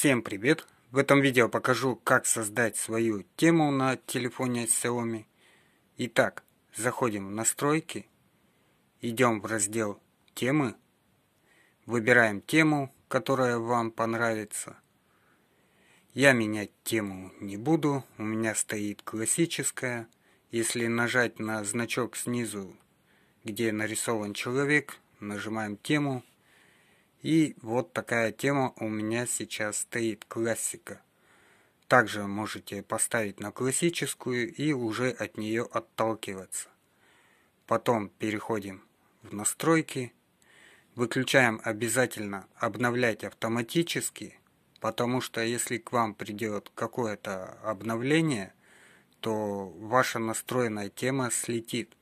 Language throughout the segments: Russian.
Всем привет! В этом видео покажу, как создать свою тему на телефоне Xiaomi. Итак, заходим в настройки, идем в раздел темы, выбираем тему, которая вам понравится. Я менять тему не буду, у меня стоит классическая. Если нажать на значок снизу, где нарисован человек, нажимаем тему – и вот такая тема у меня сейчас стоит, классика. Также можете поставить на классическую и уже от нее отталкиваться. Потом переходим в настройки. Выключаем обязательно обновлять автоматически, потому что если к вам придет какое-то обновление, то ваша настроенная тема слетит.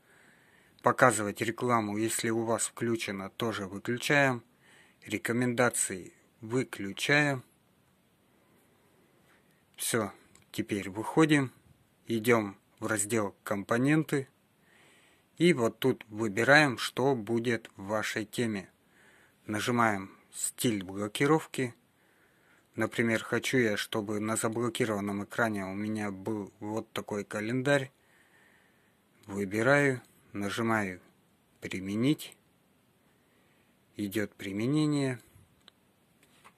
Показывать рекламу, если у вас включено, тоже выключаем рекомендации выключаем. Все, теперь выходим, идем в раздел «Компоненты» и вот тут выбираем, что будет в вашей теме. Нажимаем «Стиль блокировки». Например, хочу я, чтобы на заблокированном экране у меня был вот такой календарь. Выбираю, нажимаю «Применить» идет применение.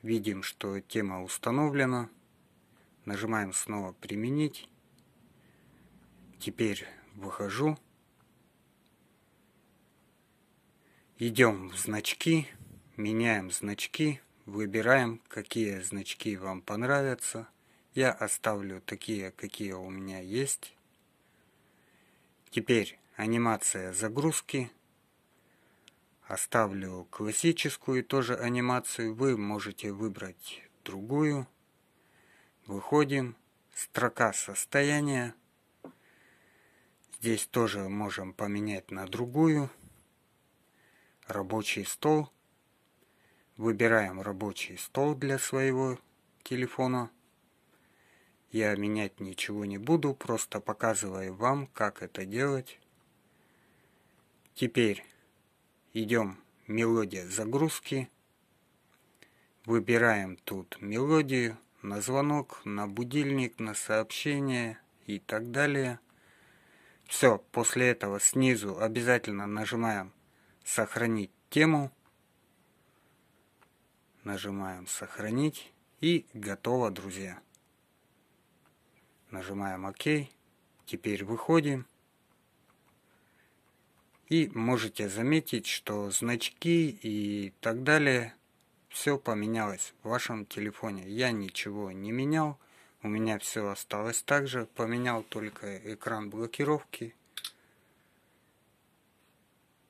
Видим, что тема установлена. Нажимаем снова «Применить». Теперь выхожу. Идем в значки, меняем значки, выбираем, какие значки вам понравятся. Я оставлю такие, какие у меня есть. Теперь анимация загрузки – Оставлю классическую тоже анимацию, вы можете выбрать другую. Выходим, строка состояния. Здесь тоже можем поменять на другую. Рабочий стол. Выбираем рабочий стол для своего телефона. Я менять ничего не буду, просто показываю вам, как это делать. Теперь идем мелодия загрузки, выбираем тут мелодию, на звонок, на будильник, на сообщение и так далее. Все, после этого снизу обязательно нажимаем «Сохранить тему», нажимаем «Сохранить» и готово, друзья. Нажимаем «Ок». Теперь выходим. И можете заметить, что значки и так далее, все поменялось в вашем телефоне. Я ничего не менял, у меня все осталось так же, поменял только экран блокировки.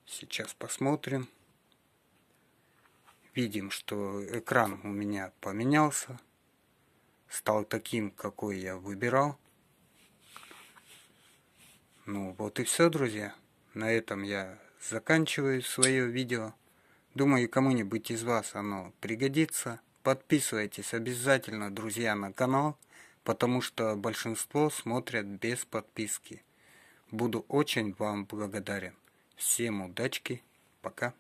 Сейчас посмотрим. Видим, что экран у меня поменялся. Стал таким, какой я выбирал. Ну вот и все, друзья на этом я заканчиваю свое видео. Думаю, кому-нибудь из вас оно пригодится. Подписывайтесь обязательно, друзья, на канал, потому что большинство смотрят без подписки. Буду очень вам благодарен. Всем удачки. Пока.